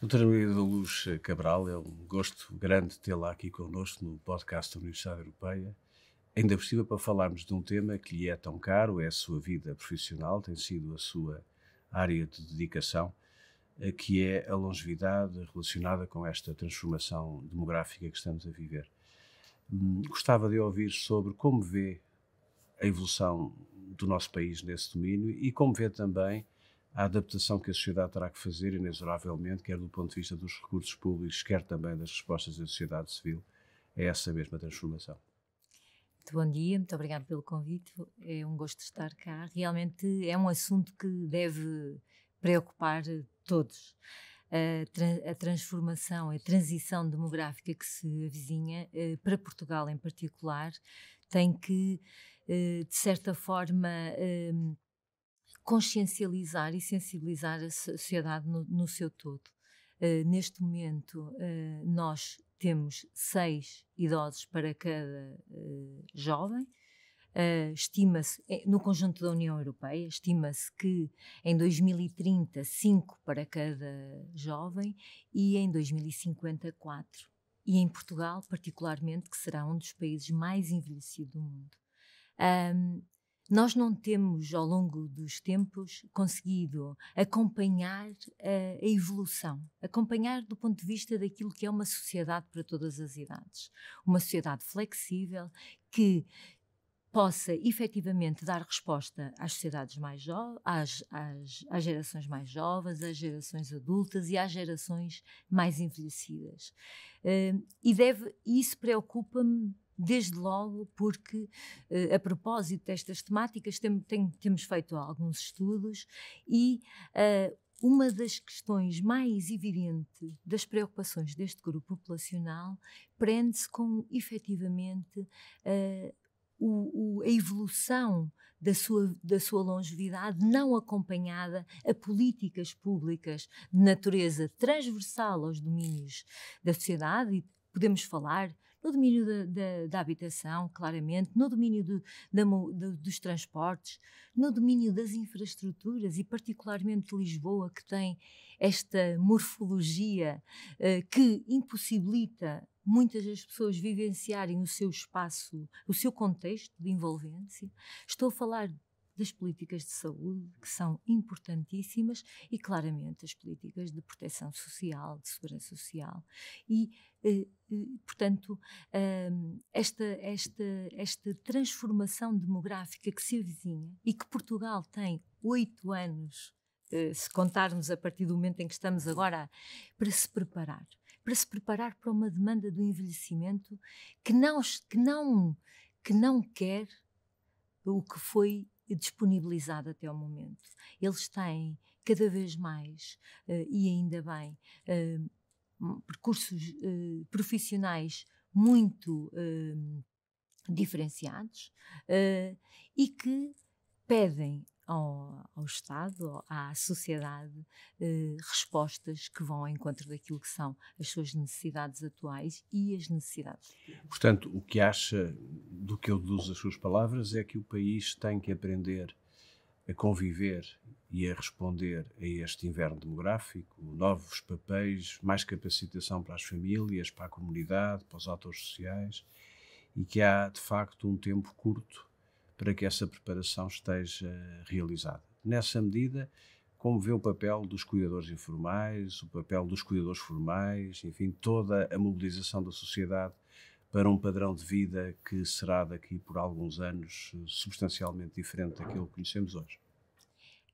Doutora Maria da Luz Cabral, é um gosto grande tê-la aqui connosco no podcast da Universidade Europeia. Ainda por cima, para falarmos de um tema que lhe é tão caro, é a sua vida profissional, tem sido a sua área de dedicação, eh, que é a longevidade relacionada com esta transformação demográfica que estamos a viver. Hum, gostava de ouvir sobre como vê a evolução do nosso país nesse domínio e como vê também a adaptação que a sociedade terá que fazer, inexoravelmente, quer do ponto de vista dos recursos públicos, quer também das respostas da sociedade civil, é essa mesma transformação. Muito bom dia, muito obrigado pelo convite. É um gosto estar cá. Realmente é um assunto que deve preocupar todos. A, tra a transformação, a transição demográfica que se avizinha, eh, para Portugal em particular, tem que, eh, de certa forma, eh, consciencializar e sensibilizar a sociedade no, no seu todo. Uh, neste momento, uh, nós temos seis idosos para cada uh, jovem. estima-se, no conjunto da União Europeia, estima-se que em 2030, cinco para cada jovem e em 2050, quatro. E em Portugal, particularmente, que será um dos países mais envelhecidos do mundo. Um, nós não temos, ao longo dos tempos, conseguido acompanhar eh, a, evolução, acompanhar do ponto de vista daquilo que é uma sociedade para todas as idades. Uma sociedade flexível que possa efetivamente dar resposta às sociedades mais às, às, às gerações mais jovens, às gerações adultas e às gerações mais envelhecidas. Eh, e deve, isso preocupa-me desde logo porque, eh, a propósito destas temáticas, tem, tem, temos feito alguns estudos e uh, uma das questões mais evidentes das preocupações deste grupo populacional prende-se com, efetivamente, uh, o, o, a evolução da sua, da sua longevidade não acompanhada a políticas públicas de natureza transversal aos domínios da sociedade, e podemos falar no domínio da, da, da habitação, claramente, no domínio do, da, do, dos transportes, no domínio das infraestruturas e, particularmente, Lisboa, que tem esta morfologia uh, que impossibilita muitas das pessoas vivenciarem o seu espaço, o seu contexto de envolvência. Estou a falar das políticas de saúde, que são importantíssimas, e claramente as políticas de proteção social, de segurança social. E, eh, eh, portanto, esta, esta, esta transformação demográfica que se avizinha e que Portugal tem oito anos eh, se contarmos a partir do momento em que estamos agora, para se preparar. Para se preparar para uma demanda do envelhecimento que não, que não, que não quer o que foi disponibilizado até o momento. Eles têm cada vez mais, eh, e ainda bem, eh, percursos eh, profissionais muito diferenciados e que pedem ao, ao Estado, à sociedade, eh, respostas que vão ao encontro daquilo que são as suas necessidades atuais e as necessidades. Portanto, o que acha do que eu deduzo das suas palavras é que o país tem que aprender a conviver e a responder a este inverno demográfico, novos papéis, mais capacitação para as famílias, para a comunidade, para os atores sociais, e que há de facto um tempo curto para que essa preparação esteja realizada. Nessa medida, como vê o papel dos cuidadores informais, o papel dos cuidadores formais, enfim, toda a mobilização da sociedade para um padrão de vida que será daqui por alguns anos eh, substancialmente diferente daquele que conhecemos hoje.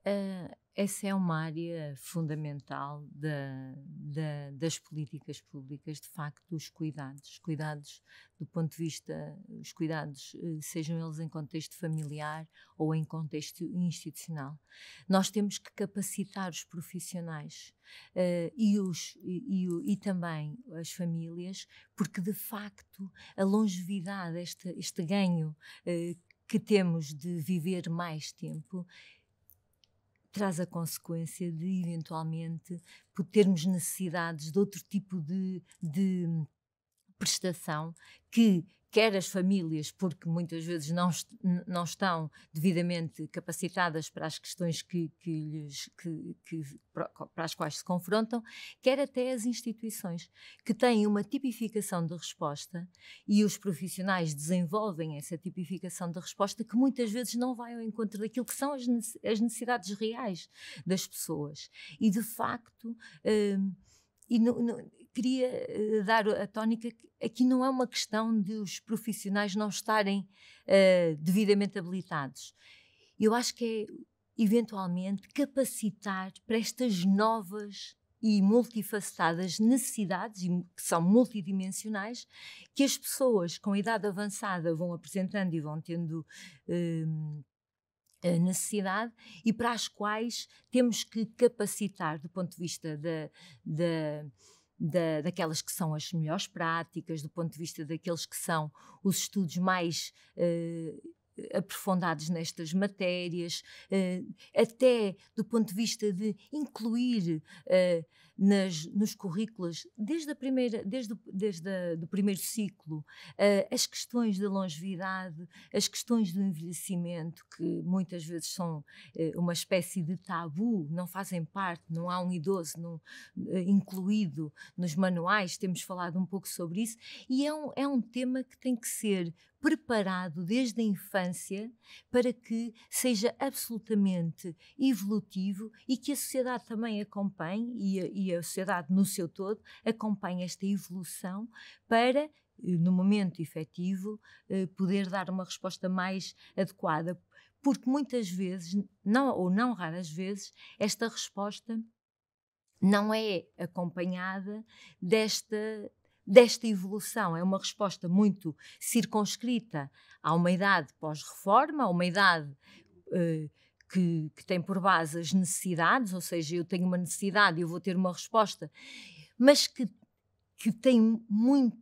Uh, essa é uma área fundamental da, da, das políticas públicas, de facto, os cuidados. Cuidados do ponto de vista, os cuidados, eh, sejam eles em contexto familiar ou em contexto institucional. Nós temos que capacitar os profissionais uh, e, os, e, e, e, também as famílias, porque de facto a longevidade, este, este ganho uh, que temos de viver mais tempo traz a consequência de, eventualmente, termos necessidades de outro tipo de, de prestação que quer as famílias, porque muitas vezes não, não estão devidamente capacitadas para as questões que, que, lhes, que, que, para as quais se confrontam, quer até as instituições, que têm uma tipificação de resposta e os profissionais desenvolvem essa tipificação de resposta que muitas vezes não vai ao encontro daquilo que são as necessidades reais das pessoas. E, de facto, hum, e no, no, queria eh, dar a tónica que aqui não é uma questão de os profissionais não estarem uh, devidamente habilitados. Eu acho que é, eventualmente, capacitar para estas novas e multifacetadas necessidades, que são multidimensionais, que as pessoas com idade avançada vão apresentando e vão tendo. Uh, necessidade e para as quais temos que capacitar do ponto de vista da, da da, daquelas que são as melhores práticas, do ponto de vista daqueles que são os estudos mais uh, aprofundados nestas matérias, uh, até do ponto de vista de incluir uh, nas, nos currículos, desde, a primeira, desde, desde o primeiro ciclo, uh, as questões da longevidade, as questões do envelhecimento, que muitas vezes são uh, uma espécie de tabu, não fazem parte, não há um idoso no, uh, eh, incluído nos manuais, temos falado um pouco sobre isso, e é um, é um tema que tem que ser preparado desde a infância para que seja absolutamente evolutivo e que a sociedade também acompanhe e, e e a sociedade no seu todo acompanha esta evolução para eh, no momento efetivo, eh, poder dar uma resposta mais adequada. Porque muitas vezes, não, ou não raras vezes, esta resposta não é acompanhada desta, desta evolução. É uma resposta muito circunscrita a uma idade pós-reforma, a uma idade. Uh, que, que tem por base as necessidades, ou seja, eu tenho uma necessidade e eu vou ter uma resposta, mas que, que tem muito,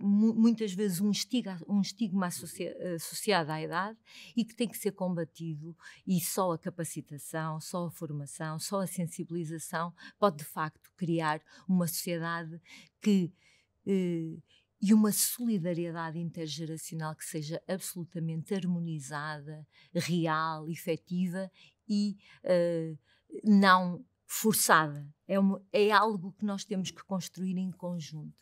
muitas vezes um estigma, um estigma associado à idade e que tem que ser combatido e só a capacitação, só a formação, só a sensibilização pode de facto criar uma sociedade que eh, e uma solidariedade intergeracional que seja absolutamente harmonizada, real, efetiva e uh, não forçada. É, uma, é algo que nós temos que construir em conjunto.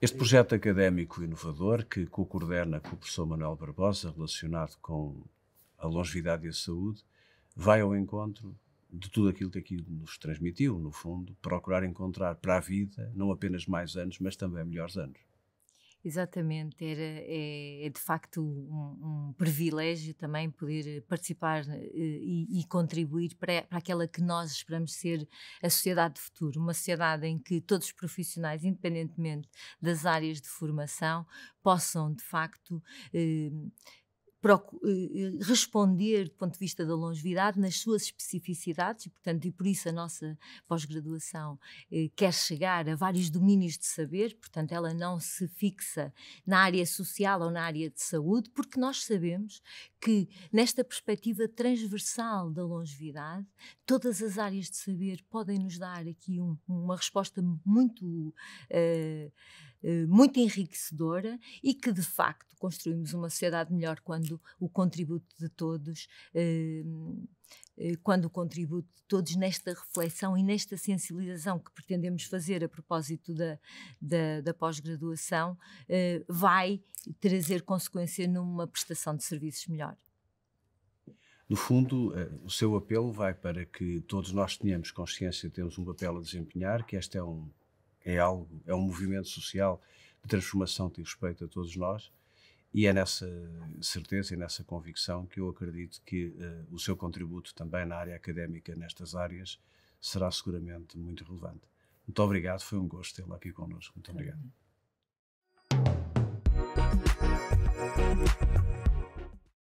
Este projeto académico inovador que co-coordena com o professor Manuel Barbosa, relacionado com a longevidade e a saúde, vai ao encontro de tudo aquilo que aqui nos transmitiu, no fundo, procurar encontrar para a vida não apenas mais anos, mas também melhores anos. Exatamente, era, é, é de facto um, um, privilégio também poder participar eh, e, e contribuir para, para, aquela que nós esperamos ser a sociedade do futuro, uma sociedade em que todos os profissionais, independentemente das áreas de formação, possam de facto eh, eh, eh, responder do ponto de vista da longevidade nas suas especificidades e, portanto, e por isso a nossa pós-graduação eh, quer chegar a vários domínios de saber, portanto, ela não se fixa na área social ou na área de saúde, porque nós sabemos que, nesta perspectiva transversal da longevidade, todas as áreas de saber podem nos dar aqui um, uma resposta muito, uh, uh, muito enriquecedora e que, de facto, construímos uma sociedade melhor quando o contributo de todos uh, eh, quando o contributo de todos nesta reflexão e nesta sensibilização que pretendemos fazer a propósito da, da, da pós-graduação, eh, vai trazer consequência numa prestação de serviços melhor. No fundo, eh, o seu apelo vai para que todos nós tenhamos consciência de temos um papel a desempenhar, que este é um é algo, é um movimento social de transformação que respeito a todos nós e é nessa certeza e nessa convicção que eu acredito que uh, o seu contributo também na área académica, nestas áreas, será seguramente muito relevante. Muito obrigado, foi um gosto tê-lo aqui connosco. Muito obrigado.